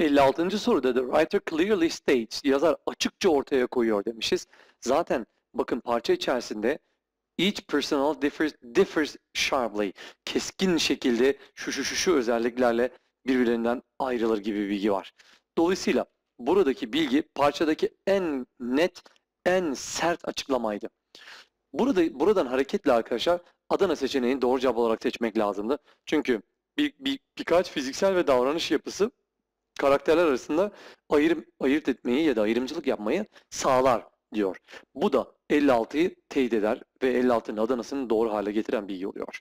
56. soruda the writer clearly states, yazar açıkça ortaya koyuyor demişiz. Zaten bakın parça içerisinde each personal differs, differs sharply. Keskin şekilde şu şu şu şu özelliklerle birbirlerinden ayrılır gibi bir bilgi var. Dolayısıyla buradaki bilgi parçadaki en net, en sert açıklamaydı. Burada buradan hareketle arkadaşlar Adana seçeneğini doğru cevap olarak seçmek lazımdı. Çünkü bir, bir, birkaç fiziksel ve davranış yapısı karakterler arasında ayır, ayırt etmeyi ya da ayrımcılık yapmayı sağlar diyor. Bu da 56'yı teyit eder ve 56'nın Adana'sını doğru hale getiren bilgi oluyor.